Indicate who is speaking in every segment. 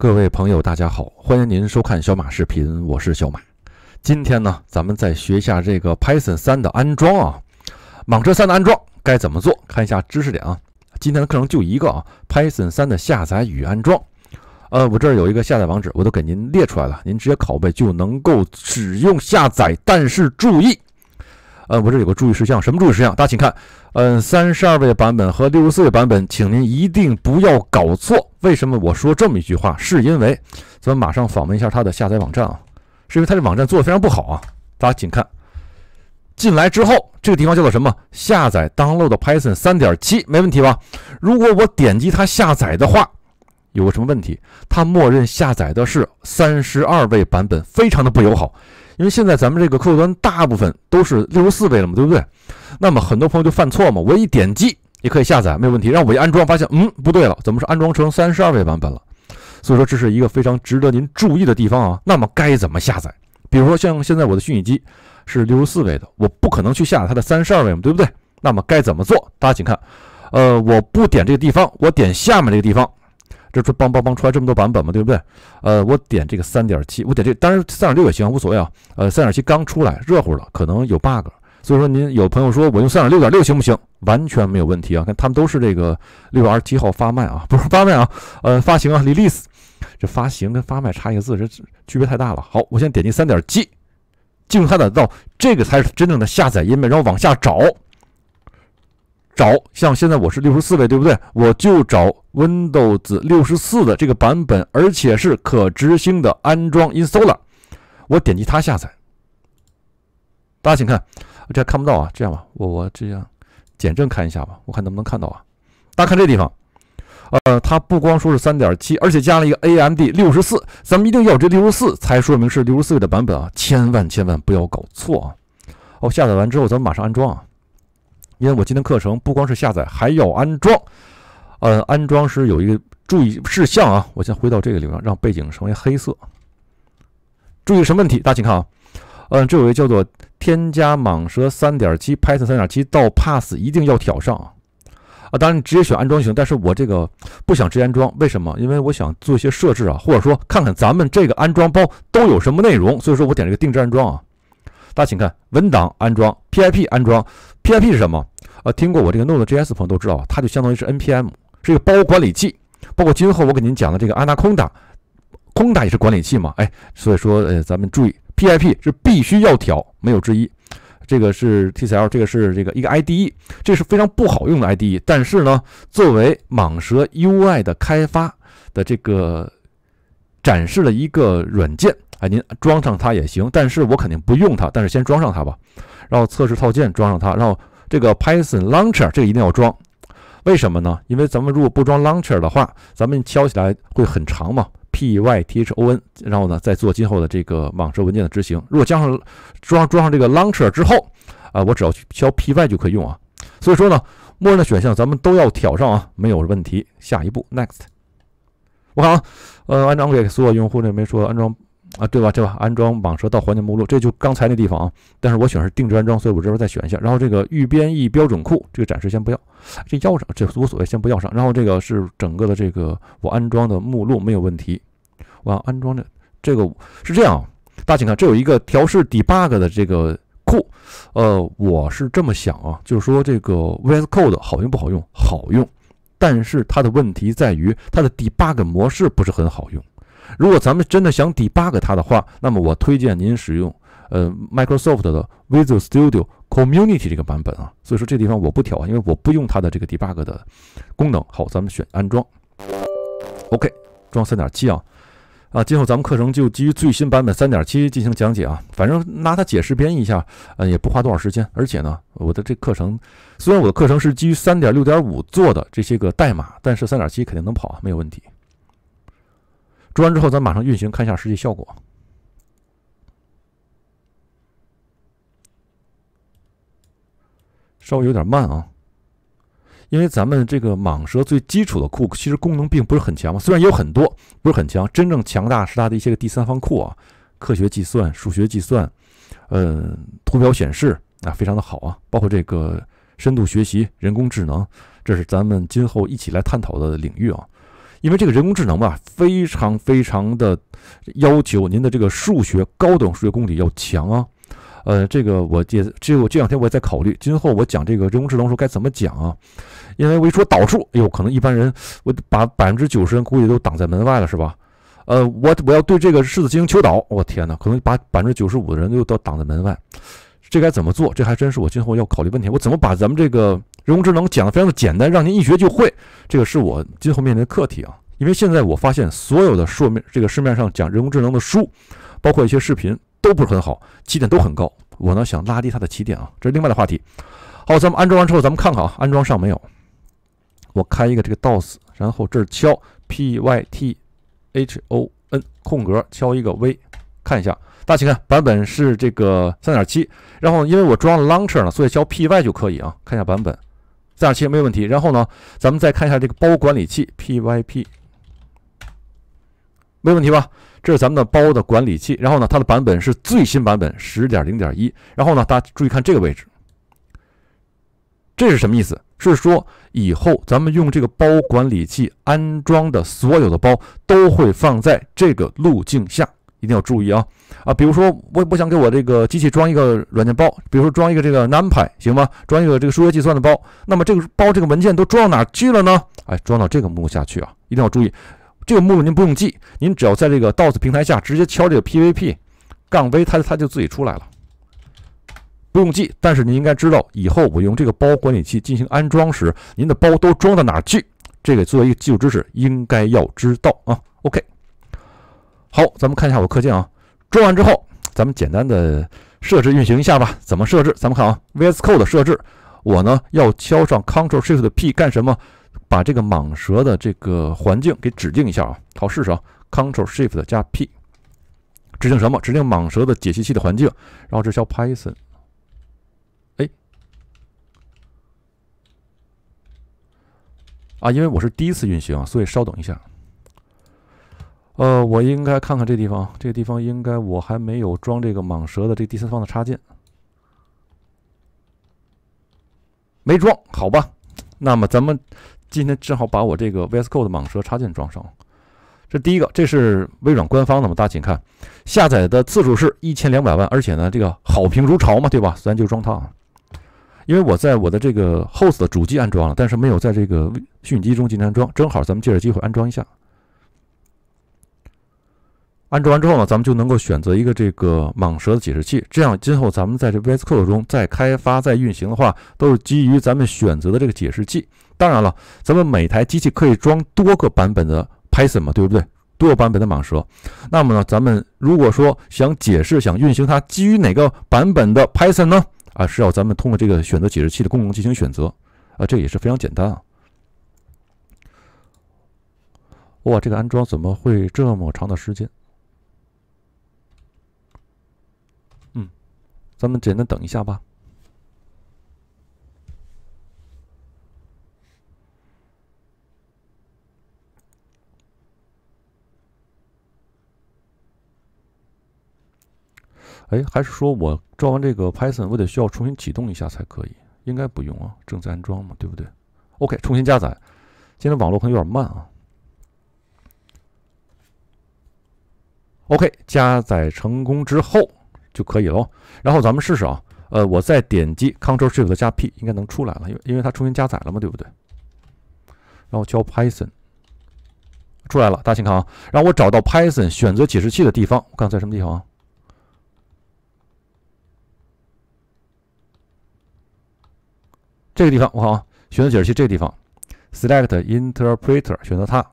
Speaker 1: 各位朋友，大家好，欢迎您收看小马视频，我是小马。今天呢，咱们再学一下这个 Python 三的安装啊，蟒蛇三的安装该怎么做？看一下知识点啊。今天的课程就一个啊，Python 三的下载与安装。呃，我这儿有一个下载网址，我都给您列出来了，您直接拷贝就能够使用下载。但是注意。呃，我这有个注意事项，什么注意事项？大家请看，嗯，三十二位版本和六十四位版本，请您一定不要搞错。为什么我说这么一句话？是因为咱们马上访问一下它的下载网站啊，是因为它这网站做的非常不好啊。大家请看，进来之后这个地方叫做什么？下载 download Python 三点七，没问题吧？如果我点击它下载的话，有个什么问题？它默认下载的是三十二位版本，非常的不友好。因为现在咱们这个客户端大部分都是六十四位了嘛，对不对？那么很多朋友就犯错嘛，我一点击也可以下载，没有问题。让我一安装，发现嗯不对了，怎么是安装成三十二位版本了？所以说这是一个非常值得您注意的地方啊。那么该怎么下载？比如说像现在我的虚拟机是六十四位的，我不可能去下它的三十二位嘛，对不对？那么该怎么做？大家请看，呃，我不点这个地方，我点下面这个地方。这是邦邦邦出来这么多版本嘛，对不对？呃，我点这个三点七，我点这，当然三点六也行，无所谓啊。呃，三点七刚出来，热乎了，可能有 bug，所以说您有朋友说我用三点六点六行不行？完全没有问题啊。看他们都是这个六月二十七号发卖啊，不是发卖啊，呃，发行啊，release，这发行跟发卖差一个字，这区别太大了。好，我现在点击三点七，进入它的到这个才是真正的下载页面，然后往下找。找像现在我是六十四位，对不对？我就找 Windows 六十四的这个版本，而且是可执行的安装 installer。我点击它下载。大家请看，这看不到啊，这样吧，我我这样减震看一下吧，我看能不能看到啊。大家看这地方，呃，它不光说是三点七，而且加了一个 AMD 六十四。咱们一定要这六十四，才说明是六十四位的版本啊，千万千万不要搞错啊。哦，下载完之后咱们马上安装啊。因为我今天课程不光是下载，还要安装。呃，安装是有一个注意事项啊。我先回到这个地方，让背景成为黑色。注意什么问题？大家请看啊。嗯，这有一个叫做“添加蟒蛇3.7 Python 3.7到 p a s s 一定要挑上啊。啊，当然你直接选安装就行。但是我这个不想直接安装，为什么？因为我想做一些设置啊，或者说看看咱们这个安装包都有什么内容。所以说我点这个定制安装啊。大家请看文档安装 PIP 安装 PIP 是什么？呃，听过我这个 Node.js 朋友都知道，它就相当于是 NPM，是一个包管理器。包括今后我给您讲的这个 a n a c o n d a c o n d a 也是管理器嘛？哎，所以说，呃，咱们注意，PIP 是必须要调，没有之一。这个是 TCL，这个是这个一个 IDE，这是非常不好用的 IDE。但是呢，作为蟒蛇 UI 的开发的这个展示了一个软件，啊，您装上它也行。但是我肯定不用它，但是先装上它吧。然后测试套件装上它，然后。这个 Python Launcher 这个一定要装，为什么呢？因为咱们如果不装 Launcher 的话，咱们敲起来会很长嘛，P Y T H O N，然后呢再做今后的这个网页文件的执行。如果加上装装上这个 Launcher 之后，啊，我只要去敲 P Y 就可以用啊。所以说呢，默认的选项咱们都要挑上啊，没有问题。下一步 Next，我看啊，呃，安装给所有用户这没说安装。啊，对吧？对吧？安装蟒蛇到环境目录，这就刚才那地方啊。但是我选是定制安装，所以我这边再选一下。然后这个预编译标准库，这个暂时先不要，这要上这无所谓，先不要上。然后这个是整个的这个我安装的目录没有问题。我要安装的这个是这样，大家请看，这有一个调试 debug 的这个库。呃，我是这么想啊，就是说这个 VS Code 好用不好用？好用，但是它的问题在于它的 debug 模式不是很好用。如果咱们真的想 debug 它的话，那么我推荐您使用呃 Microsoft 的 Visual Studio Community 这个版本啊。所以说这地方我不调啊，因为我不用它的这个 debug 的功能。好，咱们选安装。OK，装3.7啊啊，今后咱们课程就基于最新版本3.7进行讲解啊。反正拿它解释编译一下，嗯，也不花多少时间。而且呢，我的这课程虽然我的课程是基于3.6.5做的这些个代码，但是3.7肯定能跑啊，没有问题。装完之后，咱马上运行，看一下实际效果。稍微有点慢啊，因为咱们这个蟒蛇最基础的库，其实功能并不是很强嘛。虽然有很多不是很强，真正强大是它的一些个第三方库啊，科学计算、数学计算，嗯，图表显示啊，非常的好啊。包括这个深度学习、人工智能，这是咱们今后一起来探讨的领域啊。因为这个人工智能吧，非常非常的要求您的这个数学高等数学功底要强啊。呃，这个我也这我这两天我也在考虑，今后我讲这个人工智能时候该怎么讲啊？因为我一说导数，哎呦，可能一般人我把百分之九十人估计都挡在门外了，是吧？呃，我我要对这个式子进行求导，我天哪，可能把百分之九十五的人都都挡在门外。这该怎么做？这还真是我今后要考虑问题，我怎么把咱们这个。人工智能讲的非常的简单，让您一学就会。这个是我今后面临的课题啊，因为现在我发现所有的说面这个市面上讲人工智能的书，包括一些视频，都不是很好，起点都很高。我呢想拉低它的起点啊，这是另外的话题。好，咱们安装完之后，咱们看看啊，安装上没有？我开一个这个 DOS，然后这儿敲 P Y T H O N 空格敲一个 V，看一下，大家请看版本是这个三点七。然后因为我装了 launcher 呢，所以敲 P Y 就可以啊，看一下版本。二七没有问题，然后呢，咱们再看一下这个包管理器 pyp，没问题吧？这是咱们的包的管理器，然后呢，它的版本是最新版本十点零点一，然后呢，大家注意看这个位置，这是什么意思？是说以后咱们用这个包管理器安装的所有的包都会放在这个路径下。一定要注意啊啊！比如说我我想给我这个机器装一个软件包，比如说装一个这个 N 派行吗？装一个这个数学计算的包。那么这个包这个文件都装到哪去了呢？哎，装到这个目录下去啊！一定要注意，这个目录您不用记，您只要在这个 d o s 平台下直接敲这个 pvp 杠 v，它它就自己出来了，不用记。但是您应该知道，以后我用这个包管理器进行安装时，您的包都装到哪去？这个作为一个基础知识，应该要知道啊。OK。好，咱们看一下我课件啊。装完之后，咱们简单的设置运行一下吧。怎么设置？咱们看啊，VS Code 的设置，我呢要敲上 Control Shift P 干什么？把这个蟒蛇的这个环境给指定一下啊。好，试试啊，Control Shift 加 P，指定什么？指定蟒蛇的解析器的环境，然后这叫 Python。哎，啊，因为我是第一次运行，所以稍等一下。呃，我应该看看这地方，这个地方应该我还没有装这个蟒蛇的这第三方的插件，没装好吧？那么咱们今天正好把我这个 VSCO 的蟒蛇插件装上。这第一个，这是微软官方的嘛？大，家请看下载的次数是一千两百万，而且呢，这个好评如潮嘛，对吧？咱就装它。啊，因为我在我的这个 host 的主机安装了，但是没有在这个虚拟机中进行安装，正好咱们借着机会安装一下。安装完之后呢，咱们就能够选择一个这个蟒蛇的解释器，这样今后咱们在这 VS Code 中再开发、再运行的话，都是基于咱们选择的这个解释器。当然了，咱们每台机器可以装多个版本的 Python 嘛，对不对？多个版本的蟒蛇。那么呢，咱们如果说想解释、想运行它，基于哪个版本的 Python 呢？啊，是要咱们通过这个选择解释器的功能进行选择啊，这也是非常简单啊。哇，这个安装怎么会这么长的时间？咱们简单等一下吧。哎，还是说我装完这个 Python，我得需要重新启动一下才可以。应该不用啊，正在安装嘛，对不对？OK，重新加载。今天网络可能有点慢啊。OK，加载成功之后。就可以了。然后咱们试试啊，呃，我再点击 c t r l Shift 加 P，应该能出来了，因为因为它重新加载了嘛，对不对？然后叫 Python 出来了，大家请看啊。然后我找到 Python 选择解释器的地方，我看在什么地方啊？这个地方，我看啊，选择解释器这地方，Select Interpreter，选择它。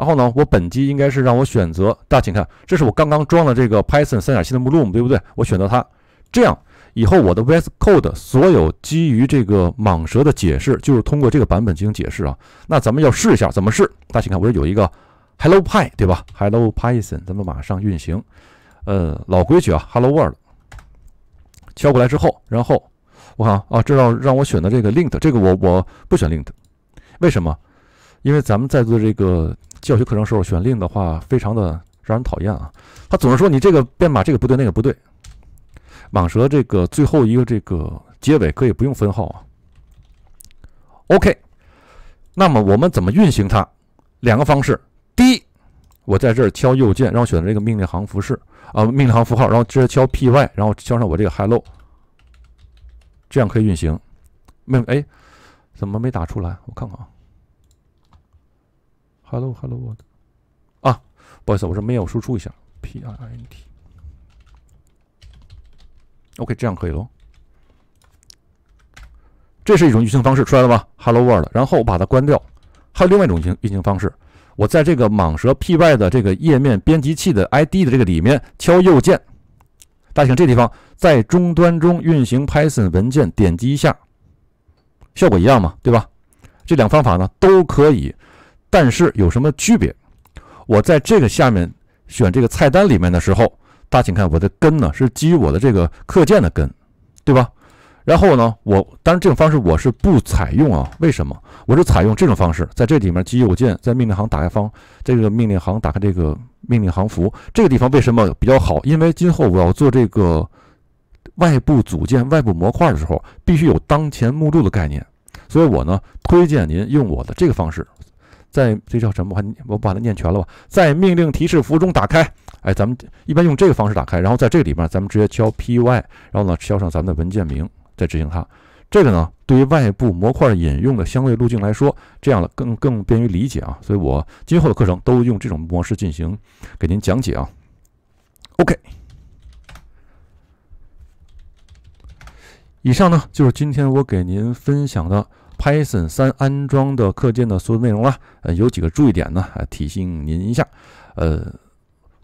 Speaker 1: 然后呢，我本机应该是让我选择，大家请看，这是我刚刚装的这个 Python 3.7的目录，对不对？我选择它，这样以后我的 VS Code 所有基于这个蟒蛇的解释，就是通过这个版本进行解释啊。那咱们要试一下，怎么试？大家请看，我这有一个 Hello Py，对吧？Hello Python，咱们马上运行。呃，老规矩啊，Hello World，敲过来之后，然后我看啊，这让让我选择这个 l i n k 这个我我不选 l i n k 为什么？因为咱们在做这个。教学课程时候选令的话，非常的让人讨厌啊！他总是说你这个编码这个不对，那个不对。蟒蛇这个最后一个这个结尾可以不用分号啊。OK，那么我们怎么运行它？两个方式。第一，我在这儿敲右键，然后选择这个命令行服式啊，命令行符号，然后直接敲 py，然后敲上我这个 hello，这样可以运行。没，哎，怎么没打出来？我看看啊。Hello, hello world。啊，不好意思，我是没有输出一下。p I i n t OK，这样可以喽。这是一种运行方式，出来了吧？Hello world。然后我把它关掉。还有另外一种运行运行方式，我在这个蟒蛇 py 的这个页面编辑器的 ID 的这个里面敲右键。大家看这地方，在终端中运行 Python 文件，点击一下，效果一样嘛？对吧？这两方法呢都可以。但是有什么区别？我在这个下面选这个菜单里面的时候，大家请看我的根呢是基于我的这个课件的根，对吧？然后呢，我当然这种方式我是不采用啊。为什么？我是采用这种方式，在这里面基于我键在命令行打开方这个命令行打开这个命令行符这个地方为什么比较好？因为今后我要做这个外部组件、外部模块的时候，必须有当前目录的概念，所以我呢推荐您用我的这个方式。在这叫什么？我还我不把它念全了吧？在命令提示符中打开，哎，咱们一般用这个方式打开，然后在这里面，咱们直接敲 py，然后呢敲上咱们的文件名，再执行它。这个呢，对于外部模块引用的相对路径来说，这样了更更便于理解啊。所以我今后的课程都用这种模式进行给您讲解啊。OK，以上呢就是今天我给您分享的。Python 三安装的课件的所有内容了，呃，有几个注意点呢，提醒您一下。呃，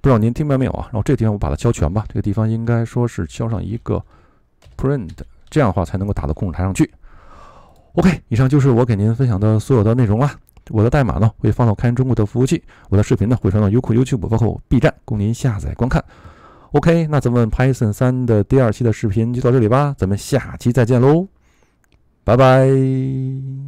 Speaker 1: 不知道您听明白没有啊？然后这个地方我把它敲全吧，这个地方应该说是敲上一个 print，这样的话才能够打到控制台上去。OK，以上就是我给您分享的所有的内容了。我的代码呢会放到开源中国的服务器，我的视频呢会传到优酷、优趣、包括 B 站，供您下载观看。OK，那咱们 Python 三的第二期的视频就到这里吧，咱们下期再见喽。拜拜。